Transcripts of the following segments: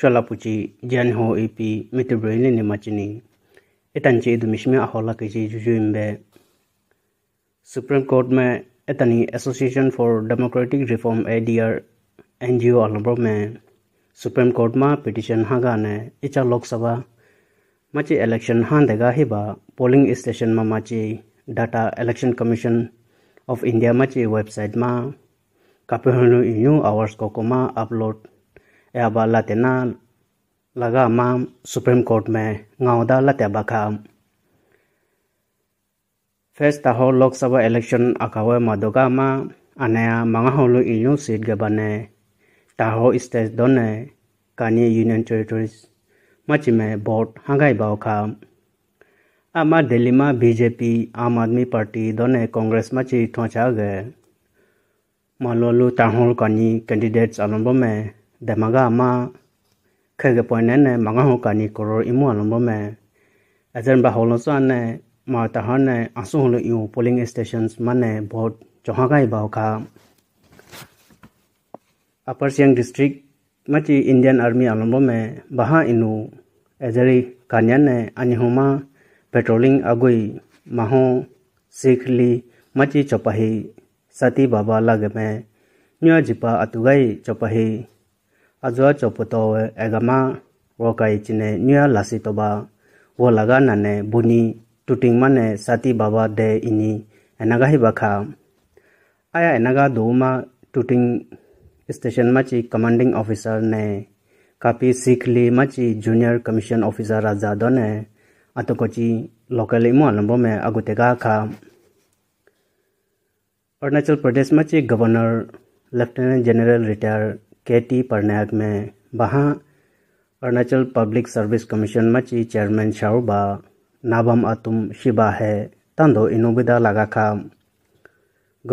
shalapuchi janho ipi mitibroile दुमिश में etanche के ahola जुजु jujuimbe सुप्रीम कोर्ट में इतनी association for democratic reform ADR NGO अलब्रो में सुप्रीम कोर्ट में पिटिशन हागा इचा लोकसभा मचे इलेक्शन हाँ देगा ही बा पोलिंग स्टेशन में मचे data election commission of India मचे वेबसाइट में कापे हनु आवर्स को कोमा upload eba latena laga ma Supreme Court में ngauda late baka first taho Lok Sabha election akawe madoga ma anea mangaholu ilu seat ge bane taho state donne kani union territories मचिमे vote हंगाई बाव खा आमा दिल्ली में BJP आम आदमी party दोनों कांग्रेस मची ठोचा गए मालोलू ताहुल कानी कैंडिडेट्स आलम्बो में damaga ama khege poine ne manga ho kani koror imu alombo me ajan ba holo so ne ma ta ha ne asu holo yu polling stations mane बहुत choha kai ba kha upper Siang district मची Indian army आलम्बो में बहा इनु एजरी कान्यान ने अनिहोमा patrolling अगुई माहो सिख ली मची चौपाही सती बाबा लागे में न्यो जिपा अतुगाई चौपाही azo chopoto agama wokai chine nyua lasi toba wo laga nane buni tuting mane sati baba de ini anaga hi bakha aya anaga duma tuting station ma chi commanding officer ne kapi sikli ma chi junior commission officer raja done atoko chi local imo alambo me agute ga kha Arunachal Pradesh मा चाहिँ governor lieutenant general retired के T Parnaik में वहाँ Arunachal public service commission मची chairman शाहबा नाबम अतुम शिबा है तंदो इनोबिदा लगा खा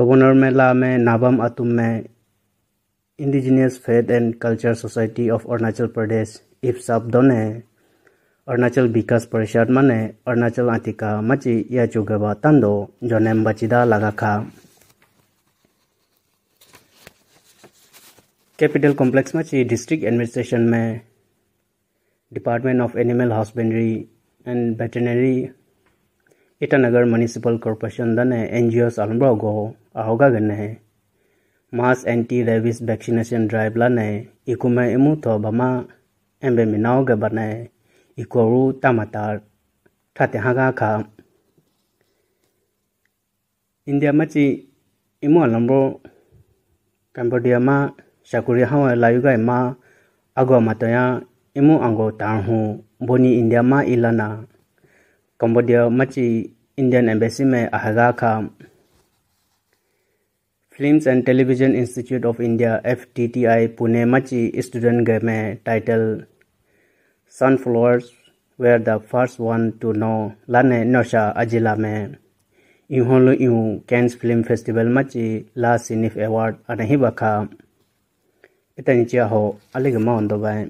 गवर्नर मेला में नाबम अतुम में indigenous faith and culture society of Arunachal Pradesh इफ शब्दों अरुणाचल विकास परिषद मने अरुणाचल आतिका मची या चुगेबा तंदो जो नेम बचिदा लगा खा कैपिटल कॉम्प्लेक्स में चाहिए डिस्ट्रिक्ट एडमिनिस्ट्रेशन में department of animal husbandry and veterinary Itanagar municipal corporation है एन जी ओस आलमरागो आहोगा गने मास एंटी रेबिस वैक्सीनेशन ड्राइव लाने इको में इमू थो तो बमा बे मिनाओ गे बने इको रू तामातार ठाते हागा खा इंडिया में ची इमू आलमरो कंबोडिया में sakuri hawa layugai ma agwa mataya imu ango tarhu boni india ma ilana cambodia machi indian embassy में आएगा का films and television institute of India F T T I Pune मची स्टूडेंट गेम में title sunflowers were the first one to know लाने नोशा अजिला में इहोलो इहू Cannes film festival मची ला सिनिफ अवार्ड अनही बखा 一等一下后，阿里个忙都完。